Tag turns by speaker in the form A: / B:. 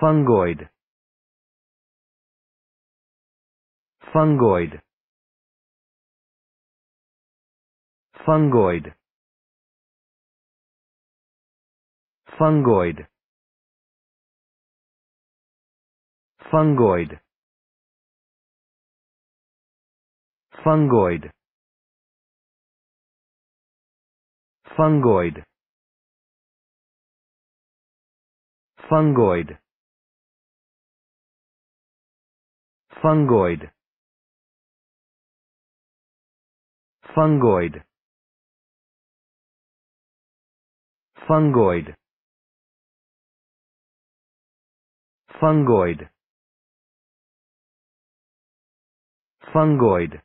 A: fungoid fungoid fungoid fungoid fungoid fungoid fungoid fungoid Fungoid. Fungoid. Fungoid. Fungoid. Fungoid.